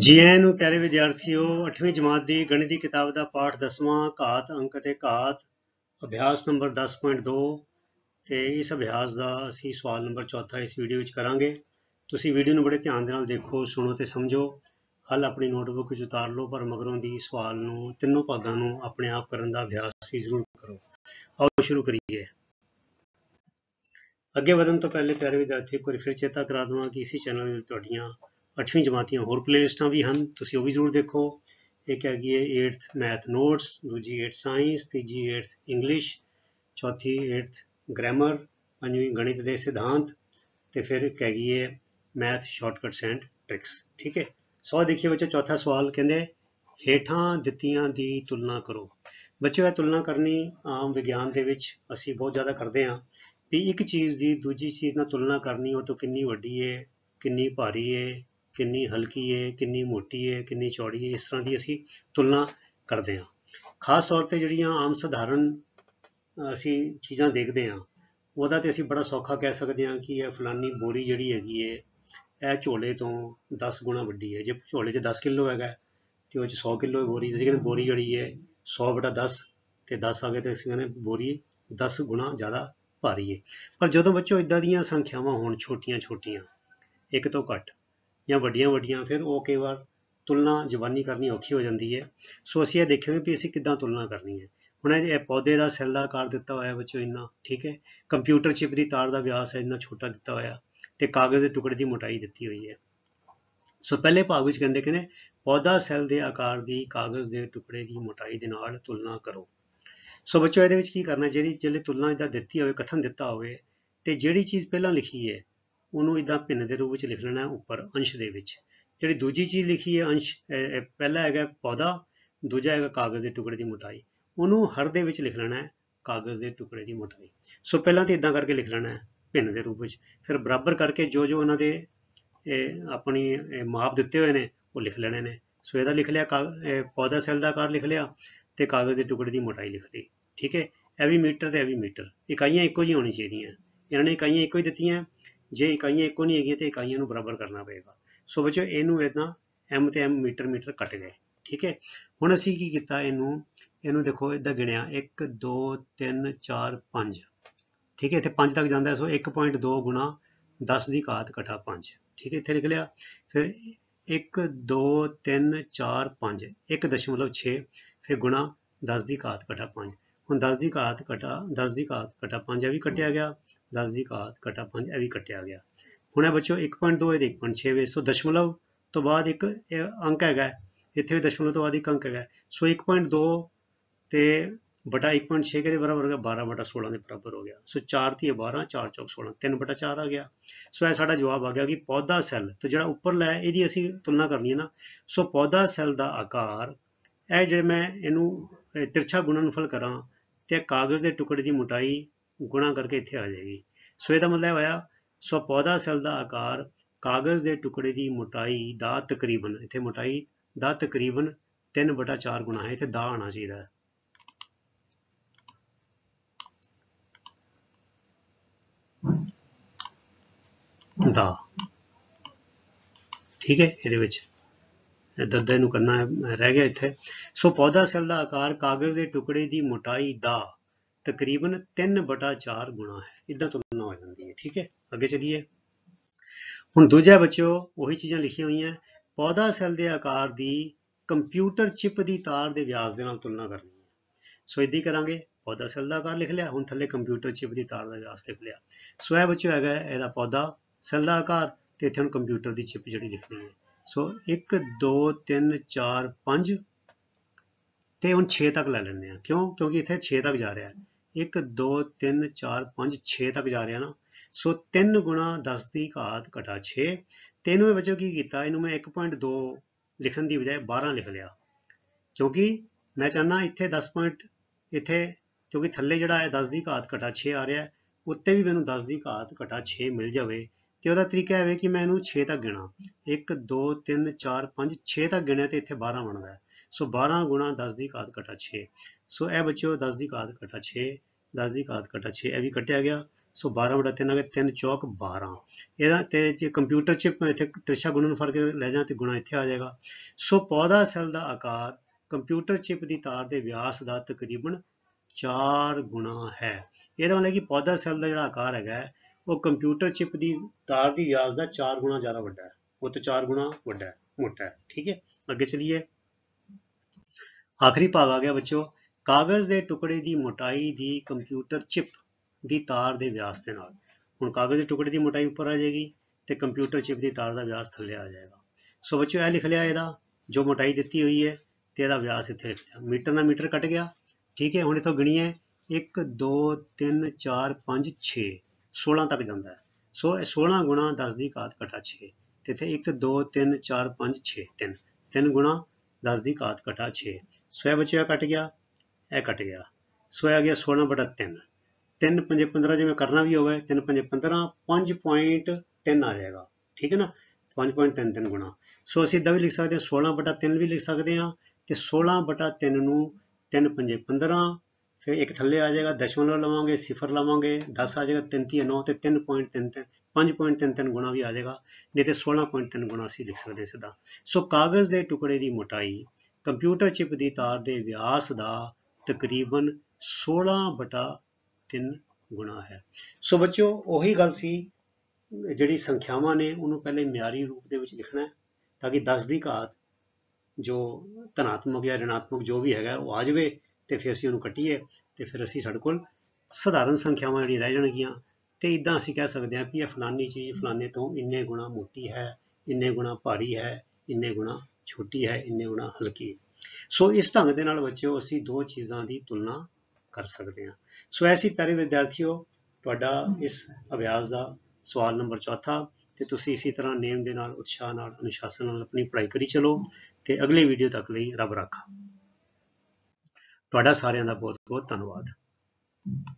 ਜੀ ਆਇਆਂ ਨੂੰ ਪਿਆਰੇ ਵਿਦਿਆਰਥੀਓ 8ਵੀਂ ਜਮਾਤ ਦੀ ਗਣਿਤ ਦੀ ਕਿਤਾਬ ਦਾ ਪਾਠ 10ਵਾਂ ਘਾਤ ਅੰਕ ਤੇ ਘਾਤ ਅਭਿਆਸ ਨੰਬਰ 10.2 ਤੇ ਇਸ ਅਭਿਆਸ ਦਾ ਅਸੀਂ ਸਵਾਲ ਨੰਬਰ 4 ਇਸ ਵੀਡੀਓ ਵਿੱਚ ਕਰਾਂਗੇ ਤੁਸੀਂ ਵੀਡੀਓ ਨੂੰ ਬੜੇ ਧਿਆਨ ਦੇ ਨਾਲ ਦੇਖੋ ਸੁਣੋ ਤੇ ਸਮਝੋ ਹੱਲ ਆਪਣੀ ਨੋਟਬੁੱਕ ਵਿੱਚ ਉਤਾਰ ਲਓ ਪਰ ਮਗਰੋਂ ਦੀ ਸਵਾਲ ਨੂੰ ਤਿੰਨੋਂ ਭਾਗਾਂ ਨੂੰ ਆਪਣੇ ਆਪ ਕਰਨ ਦਾ ਅਭਿਆਸ ਵੀ ਜ਼ਰੂਰ ਕਰੋ ਆਓ ਸ਼ੁਰੂ ਕਰੀਏ ਅੱਗੇ ਵਧਣ ਤੋਂ ਪਹਿਲੇ ਪਿਆਰੇ ਵਿਦਿਆਰਥੀਓ ਇੱਕ ਵਾਰ ਫਿਰ ਚੇਤਾ ਕਰਾ ਦਵਾਂ ਕਿ ਇਸੇ ਚੈਨਲ ਤੇ ਤੁਹਾਡੀਆਂ 8ਵੀਂ ਜਮਾਤ ਦੀਆਂ ਹੋਰ ਪਲੇਲਿਸਟਾਂ ਵੀ ਹਨ ਤੁਸੀਂ ਉਹ ਵੀ ਜ਼ਰੂਰ ਦੇਖੋ ਇੱਕ ਹੈਗੀ ਹੈ 8th ਮੈਥ ਨੋਟਸ ਦੂਜੀ 8th ਸਾਇੰਸ ਤੀਜੀ 8th ਇੰਗਲਿਸ਼ ਚੌਥੀ 8th ਗ੍ਰਾਮਰ ਪੰਜਵੀਂ ਗਣਿਤ ਦੇ ਸਿਧਾਂਤ ਤੇ ਫਿਰ ਇੱਕ ਹੈਗੀ ਹੈ ਮੈਥ ਸ਼ਾਰਟਕਟਸ ਐਂਡ ਟ੍ਰਿਕਸ ਠੀਕ ਹੈ ਸੋ ਦੇਖੀਏ ਬੱਚੋ ਚੌਥਾ ਸਵਾਲ ਕਹਿੰਦੇ ਹੇਠਾਂ ਦਿੱਤੀਆਂ ਦੀ ਤੁਲਨਾ ਕਰੋ ਬੱਚਿਓ ਇਹ ਤੁਲਨਾ ਕਰਨੀ ਆਮ ਵਿਗਿਆਨ ਦੇ ਵਿੱਚ ਅਸੀਂ ਬਹੁਤ ਜ਼ਿਆਦਾ ਕਰਦੇ ਹਾਂ ਵੀ ਇੱਕ ਚੀਜ਼ ਦੀ ਦੂਜੀ ਚੀਜ਼ ਨਾਲ ਤੁਲਨਾ ਕਰਨੀ ਉਹ ਤੋਂ ਕਿੰਨੀ ਵੱਡੀ ਹੈ ਕਿੰਨੀ ਭਾਰੀ ਹੈ ਕਿੰਨੀ ਹਲਕੀ ਹੈ ਕਿੰਨੀ ਮੋਟੀ ਹੈ ਕਿੰਨੀ ਚੌੜੀ ਹੈ ਇਸ ਤਰ੍ਹਾਂ ਦੀ ਅਸੀਂ ਤੁਲਨਾ ਕਰਦੇ ਹਾਂ ਖਾਸ ਤੌਰ ਤੇ ਜਿਹੜੀਆਂ ਆਮ ਸਧਾਰਨ ਅਸੀਂ ਚੀਜ਼ਾਂ ਦੇਖਦੇ ਹਾਂ ਉਹਦਾ ਤੇ ਅਸੀਂ ਬੜਾ ਸੌਖਾ ਕਹਿ ਸਕਦੇ ਹਾਂ ਕਿ ਇਹ ਫਲਾਨੀ ਬੋਰੀ ਜਿਹੜੀ ਹੈਗੀ ਹੈ ਇਹ ਝੋਲੇ ਤੋਂ 10 ਗੁਣਾ ਵੱਡੀ ਹੈ ਜੇ ਝੋਲੇ 'ਚ 10 ਕਿਲੋ ਹੈਗਾ ਤੇ ਉਹ 'ਚ 100 ਕਿਲੋ ਬੋਰੀ ਅਸੀਂ ਕਹਿੰਦੇ ਬੋਰੀ ਜਿਹੜੀ ਹੈ 100 ਬਟਾ 10 ਤੇ 10 ਆ ਗਏ ਤੇ ਅਸੀਂ ਕਹਿੰਦੇ ਬੋਰੀ 10 ਗੁਣਾ ਜ਼ਿਆਦਾ ਭਾਰੀ ਹੈ ਪਰ ਜਦੋਂ ਬੱਚੋ ਇਦਾਂ ਦੀਆਂ ਸੰਖਿਆਵਾਂ ਹੋਣ ਛੋਟੀਆਂ-ਛੋਟੀਆਂ ਇੱਕ ਤੋਂ ਘੱਟ ਜਾਂ ਵੱਡੀਆਂ ਵੱਡੀਆਂ ਫਿਰ ਉਹ ਕਈ ਵਾਰ ਤੁਲਨਾ ਜਵਾਨੀ ਕਰਨੀ ਔਖੀ ਹੋ ਜਾਂਦੀ ਹੈ ਸੋ ਅਸੀਂ ਇਹ ਦੇਖਿਆ ਵੀ ਅਸੀਂ ਕਿੱਦਾਂ ਤੁਲਨਾ ਕਰਨੀ ਹੈ ਹੁਣ ਇਹ ਪੌਦੇ ਦਾ ਸੈੱਲ ਦਾ ਆਕਾਰ ਦਿੱਤਾ ਹੋਇਆ ਬੱਚੋ ਇੰਨਾ ਠੀਕ ਹੈ ਕੰਪਿਊਟਰ ਚਿਪ ਦੀ ਤਾਰ ਦਾ ਵਿਆਸ ਹੈ ਇੰਨਾ ਛੋਟਾ ਦਿੱਤਾ ਹੋਇਆ ਤੇ ਕਾਗਜ਼ ਦੇ ਟੁਕੜੇ ਦੀ ਮੋਟਾਈ ਦਿੱਤੀ ਹੋਈ ਹੈ ਸੋ ਪਹਿਲੇ ਭਾਗ ਵਿੱਚ ਕਹਿੰਦੇ ਕਿਨੇ ਪੌਦਾ ਸੈੱਲ ਦੇ ਆਕਾਰ ਦੀ ਕਾਗਜ਼ ਦੇ ਟੁਕੜੇ ਦੀ ਮੋਟਾਈ ਦੇ ਨਾਲ ਤੁਲਨਾ ਕਰੋ ਸੋ ਬੱਚੋ ਇਹਦੇ ਵਿੱਚ ਕੀ ਕਰਨਾ ਜਿਹੜੀ ਜਿਹੜੀ ਤੁਲਨਾ ਇਹਦਾ ਦਿੱਤੀ ਹੋਵੇ ਕਥਨ ਦਿੱਤਾ ਹੋਵੇ ਤੇ ਜਿਹੜੀ ਚੀਜ਼ ਪਹਿਲਾਂ ਲਿਖੀ ਹੈ ਉਹਨੂੰ ਇਦਾਂ ਭਿੰਨ ਦੇ ਰੂਪ ਵਿੱਚ ਲਿਖ ਲੈਣਾ ਉੱਪਰ ਅੰਸ਼ ਦੇ ਵਿੱਚ ਜਿਹੜੀ ਦੂਜੀ ਚੀਜ਼ ਲਿਖੀ ਹੈ ਅੰਸ਼ ਪਹਿਲਾ ਹੈਗਾ ਪੌਦਾ ਦੂਜਾ ਹੈਗਾ ਕਾਗਜ਼ ਦੇ ਟੁਕੜੇ ਦੀ ਮੋਟਾਈ ਉਹਨੂੰ ਹਰ ਦੇ ਵਿੱਚ ਲਿਖ ਲੈਣਾ ਹੈ ਕਾਗਜ਼ ਦੇ ਟੁਕੜੇ ਦੀ ਮੋਟਾਈ ਸੋ ਪਹਿਲਾਂ ਤੇ ਇਦਾਂ ਕਰਕੇ ਲਿਖ ਲੈਣਾ ਹੈ ਭਿੰਨ ਦੇ ਰੂਪ ਵਿੱਚ ਫਿਰ ਬਰਾਬਰ ਕਰਕੇ ਜੋ ਜੋ ਉਹਨਾਂ ਦੇ ਆਪਣੀ ਮਾਪ ਦਿੱਤੇ ਹੋਏ ਨੇ ਉਹ ਲਿਖ ਲੈਣੇ ਨੇ ਸੋ ਇਹਦਾ ਲਿਖ ਲਿਆ ਪੌਦਾ ਸੈੱਲ ਦਾ ਆਕਾਰ ਲਿਖ ਲਿਆ ਤੇ ਕਾਗਜ਼ ਦੇ ਟੁਕੜੇ ਦੀ ਮੋਟਾਈ ਲਿਖ ਲਈ ਠੀਕ ਹੈ ਐਵੀ ਵੀ ਮੀਟਰ ਤੇ ਐਵੀ ਵੀ ਮੀਟਰ ਇਕਾਈਆਂ ਇੱਕੋ ਜਿਹੀ ਹੋਣੀ ਚਾਹੀਦੀਆਂ ਇਹਨਾਂ ਨੇ ਇਕਾਈਆਂ ਇੱਕੋ ਹੀ ਦਿੱਤੀਆਂ ਜੇ ਇਕਾਈਆਂ ਇੱਕੋ ਨਹੀਂ ਹੈਗੀਆਂ ਤੇ ਇਕਾਈਆਂ ਨੂੰ ਬਰਾਬਰ ਕਰਨਾ ਪਏਗਾ ਸੋ ਬੱਚੋ ਇਹਨੂੰ ਇਦਾਂ m ਤੇ m ਮੀਟਰ ਮੀਟਰ ਕੱਟ ਗਏ ਠੀਕ ਹੈ ਹੁਣ ਅਸੀਂ ਕੀ ਕੀਤਾ ਇਹਨੂੰ ਇਹਨੂੰ ਦੇਖੋ ਇਦਾਂ ਗਿਣਿਆ 1 2 3 4 5 ਠੀਕ ਹੈ ਇੱਥੇ 5 ਤੱਕ ਜਾਂਦਾ ਸੋ 1.2 ਗੁਣਾ 10 ਦੀ ਘਾਤ ਕਟਾ 5 ਠੀਕ ਹੈ ਇੱਥੇ ਲਿਖ ਲਿਆ ਫਿਰ 1 2 3 4 5 1.6 ਫਿਰ ਗੁਣਾ 10 ਦੀ ਘਾਤ ਕਟਾ 5 ਹੁਣ 10 ਦੀ ਘਾਤ ਕਟਾ 10 ਦੀ ਘਾਤ ਕਟਾ 5 ਆ ਵੀ ਕੱਟਿਆ ਗਿਆ 10 ਦੀ ਘਾਤ ਘਟਾ 5 ਇਹ ਵੀ ਕੱਟਿਆ ਗਿਆ ਹੁਣ ਇਹ ਬੱਚੋ 1.2 ਇਹਦੇ 1.6 ਸੋ ਦਸ਼ਮਲਵ ਤੋਂ ਬਾਅਦ ਇੱਕ ਅੰਕ ਹੈਗਾ ਇੱਥੇ ਵੀ ਦਸ਼ਮਲਵ ਤੋਂ ਬਾਅਦ ਇੱਕ ਅੰਕ ਹੈਗਾ ਸੋ 1.2 ਤੇ ਬਟਾ 1.6 ਕਿਹਦੇ ਬਰਾਬਰ ਹੋ ਗਿਆ 12 ਬਟਾ 16 ਦੇ ਬਰਾਬਰ ਹੋ ਗਿਆ ਸੋ 4 3 12 4 4 16 3 ਬਟਾ 4 ਆ ਗਿਆ ਸੋ ਇਹ ਸਾਡਾ ਜਵਾਬ ਆ ਗਿਆ ਕਿ ਪੌਦਾ ਸੈੱਲ ਤੇ ਜਿਹੜਾ ਉੱਪਰ ਲਾਇਆ ਇਹਦੀ ਅਸੀਂ ਤੁਲਨਾ ਕਰਨੀ ਹੈ ਨਾ ਸੋ ਪੌਦਾ ਸੈੱਲ ਦਾ ਆਕਾਰ ਇਹ ਜੇ ਮੈਂ ਇਹਨੂੰ ਤਿਰਛਾ ਗੁਣਨਫਲ ਕਰਾਂ ਤੇ ਕਾਗਜ਼ ਦੇ ਟੁਕੜੇ ਦੀ ਮੋਟਾਈ ਗੁਣਾ ਕਰਕੇ ਇੱਥੇ ਆ ਜਾਏਗੀ ਸੋ ਇਹਦਾ ਮਤਲਬ ਹੋਇਆ ਸੋ ਪੌਦਾ ਸੈੱਲ ਦਾ ਆਕਾਰ ਕਾਗਜ਼ ਦੇ ਟੁਕੜੇ ਦੀ ਮੋਟਾਈ ਦਾ ਤਕਰੀਬਨ ਇੱਥੇ ਮੋਟਾਈ ਦਾ ਤਕਰੀਬਨ 3/4 ਗੁਣਾ ਹੈ ਇੱਥੇ ਦਾ ਆਣਾ ਚਾਹੀਦਾ ਹੈ ਦਾ ਠੀਕ ਹੈ ਇਹਦੇ ਵਿੱਚ ਦੱਦੇ ਨੂੰ ਕਰਨਾ ਰਹਿ ਗਿਆ ਇੱਥੇ ਸੋ ਪੌਦਾ ਸੈੱਲ ਦਾ ਆਕਾਰ ਕਾਗਜ਼ ਦੇ ਟੁਕੜੇ ਦੀ ਮੋਟਾਈ ਦਾ ਤਕਰੀਬਨ 3 ਬਟਾ 4 ਗੁਣਾ ਹੈ ਇਦਾਂ ਤੁਲਨਾ ਹੋ ਜਾਂਦੀ ਹੈ ਠੀਕ ਹੈ ਅੱਗੇ ਚਲੀਏ ਹੁਣ ਦੂਜਾ ਬੱਚੋ ਉਹੀ ਚੀਜ਼ਾਂ ਲਿਖੀਆਂ ਹੋਈਆਂ ਪੌਦਾ ਸੈੱਲ ਦੇ ਆਕਾਰ ਦੀ ਕੰਪਿਊਟਰ ਚਿਪ ਦੀ ਤਾਰ ਦੇ ਵਿਆਸ ਦੇ ਨਾਲ ਤੁਲਨਾ ਕਰਨੀ ਹੈ ਸੋ ਇਦਾਂ ਕਰਾਂਗੇ ਪੌਦਾ ਸੈੱਲ ਦਾ ਆਕਾਰ ਲਿਖ ਲਿਆ ਹੁਣ ਥੱਲੇ ਕੰਪਿਊਟਰ ਚਿਪ ਦੀ ਤਾਰ ਦਾ ਵਿਆਸ ਲਿਖ ਲਿਆ ਸੋ ਇਹ ਬੱਚੋ ਹੈਗਾ ਇਹਦਾ ਪੌਦਾ ਸੈੱਲ ਦਾ ਆਕਾਰ ਤੇ ਇੱਥੇ ਹੁਣ ਕੰਪਿਊਟਰ ਦੀ ਚਿਪ ਜਿਹੜੀ ਲਿਖਣੀ ਹੈ ਸੋ 1 2 3 4 5 ਤੇ ਹੁਣ 6 ਤੱਕ ਲੈ ਲੈਂਦੇ ਆ ਕਿਉਂ ਕਿਉਂਕਿ ਇੱਥੇ 6 ਤੱਕ ਜਾ ਰਿਹਾ ਹੈ 1 2 3 4 5 6 ਤੱਕ ਜਾ ਰਿਹਾ ਨਾ ਸੋ 3 ਗੁਣਾ 10 ਦੀ ਘਾਤ ਘਟਾ 6 ਤੇ ਇਹਨੂੰ ਮੈਂ ਬੱਚੋ ਕੀ ਕੀਤਾ ਇਹਨੂੰ ਮੈਂ 1.2 ਲਿਖਣ ਦੀ ਬਜਾਏ 12 ਲਿਖ ਲਿਆ ਕਿਉਂਕਿ ਮੈਂ ਚਾਹਨਾ ਇੱਥੇ 10 ਪੁਆਇੰਟ ਇੱਥੇ ਕਿਉਂਕਿ ਥੱਲੇ ਜਿਹੜਾ ਹੈ 10 ਦੀ ਘਾਤ ਘਟਾ 6 ਆ ਰਿਹਾ ਉੱਤੇ ਵੀ ਮੈਨੂੰ 10 ਦੀ ਘਾਤ ਘਟਾ 6 ਮਿਲ ਜਾਵੇ ਤੇ ਉਹਦਾ ਤਰੀਕਾ ਹੈ ਕਿ ਮੈਂ ਇਹਨੂੰ 6 ਤੱਕ ਗਿਣਾ 1 2 3 4 5 6 ਤੱਕ ਗਿਣਿਆ ਤੇ ਇੱਥੇ 12 ਬਣਦਾ ਸੋ 12 ਗੁਣਾ 10 ਦੀ ਘਾਤ ਘਟਾ 6 ਸੋ ਇਹ ਬੱਚਿਓ 10 ਦੀ ਘਾਤ ਘਟਾ 6 10 ਦੀ ਘਾਤ ਘਟਾ 6 ਇਹ ਵੀ ਕੱਟਿਆ ਗਿਆ ਸੋ 12 ਬੜਾ 3 ਨਾਲ 3 ਚੌਕ 12 ਇਹਦਾ ਤੇ ਜੇ ਕੰਪਿਊਟਰ ਚਿਪ ਇੱਥੇ ਤ੍ਰਿਸ਼ਾ ਗੁਣਨ ਫੜ ਕੇ ਲੈ ਜਾਂ ਤੇ ਗੁਣਾ ਇੱਥੇ ਆ ਜਾਏਗਾ ਸੋ ਪੌਦਾ ਸੈੱਲ ਦਾ ਆਕਾਰ ਕੰਪਿਊਟਰ ਚਿਪ ਦੀ ਤਾਰ ਦੇ ਵਿਆਸ ਦਾ ਤਕਰੀਬਨ 4 ਗੁਣਾ ਹੈ ਇਹਦਾ ਮਤਲਬ ਕਿ ਪੌਦਾ ਸੈੱਲ ਦਾ ਜਿਹੜਾ ਆਕਾਰ ਹੈਗਾ ਉਹ ਕੰਪਿਊਟਰ ਚਿਪ ਦੀ ਤਾਰ ਦੀ ਵਿਆਸ ਦਾ 4 ਗੁਣਾ ਜ਼ਿਆਦਾ ਵੱਡਾ ਹੈ ਉਹ ਤਾਂ 4 ਗੁਣਾ ਵੱਡਾ ਹੈ ਮੋਟਾ ਹੈ ਠੀਕ ਹੈ ਅੱਗੇ ਚਲੀਏ ਆਖਰੀ ਭਾਗ ਆ ਗਿਆ ਬੱਚਿਓ ਕਾਗਜ਼ ਦੇ ਟੁਕੜੇ ਦੀ ਮੋਟਾਈ ਦੀ ਕੰਪਿਊਟਰ ਚਿਪ ਦੀ ਤਾਰ ਦੇ ਵਿਆਸ ਦੇ ਨਾਲ ਹੁਣ ਕਾਗਜ਼ ਦੇ ਟੁਕੜੇ ਦੀ ਮੋਟਾਈ ਉੱਪਰ ਆ ਜਾਏਗੀ ਤੇ ਕੰਪਿਊਟਰ ਚਿਪ ਦੀ ਤਾਰ ਦਾ ਵਿਆਸ ਥੱਲੇ ਆ ਜਾਏਗਾ ਸੋ ਬੱਚਿਓ ਇਹ ਲਿਖ ਲਿਆ ਇਹਦਾ ਜੋ ਮੋਟਾਈ ਦਿੱਤੀ ਹੋਈ ਹੈ ਤੇ ਇਹਦਾ ਵਿਆਸ ਇੱਥੇ ਲਿਖ ਲਿਆ ਮੀਟਰ ਨਾਲ ਮੀਟਰ ਕੱਟ ਗਿਆ ਠੀਕ ਹੈ ਹੁਣ ਇਥੋਂ ਗਣੀਏ 1 2 3 4 5 6 16 ਤੱਕ ਜਾਂਦਾ ਹੈ ਸੋ ਇਹ 16 ਗੁਣਾ 10 ਦੀ ਘਾਤ ਘਟਾ 6 ਤੇ ਇੱਥੇ 1 2 3 4 5 6 3 3 ਗੁਣਾ 10 ਦੀ ਘਾਤ ਘਟਾ 6 ਸੋ ਇਹ ਬਚਿਆ ਕੱਟ ਗਿਆ ਇਹ ਕੱਟ ਗਿਆ ਸੋ ਆ ਗਿਆ 16 ਬਟਾ 3 3 5 15 ਜਿਵੇਂ ਕਰਨਾ ਵੀ ਹੋਵੇ 3 5 15 5.3 ਆ ਜਾਏਗਾ ਠੀਕ ਹੈ ਨਾ 5.33 ਗੁਣਾ ਸੋ ਅਸੀਂ ਇਦਾਂ ਵੀ ਲਿਖ ਸਕਦੇ ਹਾਂ 16 ਬਟਾ 3 ਵੀ ਲਿਖ ਸਕਦੇ ਹਾਂ ਤੇ 16 ਬਟਾ 3 ਨੂੰ 3 5 15 ਫਿਰ ਇੱਕ ਥੱਲੇ ਆ ਜਾਏਗਾ ਦਸ਼ਮਲਵ ਲਵਾਂਗੇ ਸਿਫਰ ਲਵਾਂਗੇ 10 ਆ ਜਾਏਗਾ 33 9 ਤੇ 3.33 5.33 ਗੁਣਾ ਵੀ ਆ ਜਾਏਗਾ ਨਹੀਂ ਤੇ 16.3 ਗੁਣਾ ਅਸੀਂ ਲਿਖ ਸਕਦੇ ਸਿੱਧਾ ਸੋ ਕਾਗਜ਼ ਦੇ ਟੁਕੜੇ ਦੀ ਮੋਟਾਈ ਕੰਪਿਊਟਰ ਚਿਪ ਦੀ ਤਾਰ ਦੇ ਵਿਆਸ ਦਾ ਤਕਰੀਬਨ 16 ਬਟਾ 3 ਗੁਣਾ ਹੈ ਸੋ ਬੱਚਿਓ ਉਹੀ ਗੱਲ ਸੀ ਜਿਹੜੀ ਸੰਖਿਆਵਾਂ ਨੇ ਉਹਨੂੰ ਪਹਿਲੇ ਮਿਆਰੀ ਰੂਪ ਦੇ ਵਿੱਚ ਲਿਖਣਾ ਹੈ ਤਾਂ ਕਿ 10 ਦੀ ਘਾਤ ਜੋ ਧਨਾਤਮਕ ਜਾਂ ਰਿਣਾਤਮਕ ਜੋ ਵੀ ਹੈਗਾ ਉਹ ਆ ਜਾਵੇ ਤੇ ਫਿਰ ਅਸੀਂ ਉਹਨੂੰ ਕੱਟੀਏ ਤੇ ਫਿਰ ਅਸੀਂ ਸਾਡੇ ਕੋਲ ਸਧਾਰਨ ਸੰਖਿਆਵਾਂ ਜਿਹੜੀ ਰਹਿ ਜਾਣਗੀਆਂ ਤੇ ਇਦਾਂ ਅਸੀਂ ਕਹਿ ਸਕਦੇ ਹਾਂ ਕਿ ਇਹ ਫਲਾਨੀ ਚੀਜ਼ ਫਲਾਨੇ ਤੋਂ ਇੰਨੇ ਗੁਣਾ ਮੋਟੀ ਹੈ ਇੰਨੇ ਗੁਣਾ ਭਾਰੀ ਹੈ ਇੰਨੇ ਗੁਣਾ ਛੋਟੀ ਹੈ ਇੰਨੇ ਗੁਣਾ ਹਲਕੀ ਹੈ ਸੋ ਇਸ ਢੰਗ ਦੇ ਨਾਲ ਬੱਚਿਓ ਅਸੀਂ ਦੋ ਚੀਜ਼ਾਂ ਦੀ ਤੁਲਨਾ ਕਰ ਸਕਦੇ ਹਾਂ ਸੋ ਐਸੀ ਪਿਆਰੇ ਵਿਦਿਆਰਥੀਓ ਤੁਹਾਡਾ ਇਸ ਅਭਿਆਸ ਦਾ ਸਵਾਲ ਨੰਬਰ ਚੌਥਾ ਤੇ ਤੁਸੀਂ ਇਸੇ ਤਰ੍ਹਾਂ ਨੇਮ ਦੇ ਨਾਲ ਉਤਸ਼ਾਹ ਨਾਲ ਅਨੁਸ਼ਾਸਨ ਨਾਲ ਆਪਣੀ ਪੜ੍ਹਾਈ ਕਰੀ ਚਲੋ ਤੇ ਅਗਲੀ ਵੀਡੀਓ ਤੱਕ ਲਈ ਰੱਬ ਰਾਖਾ ਤੁਹਾਡਾ ਸਾਰਿਆਂ ਦਾ ਬਹੁਤ ਬਹੁਤ ਧੰਨਵਾਦ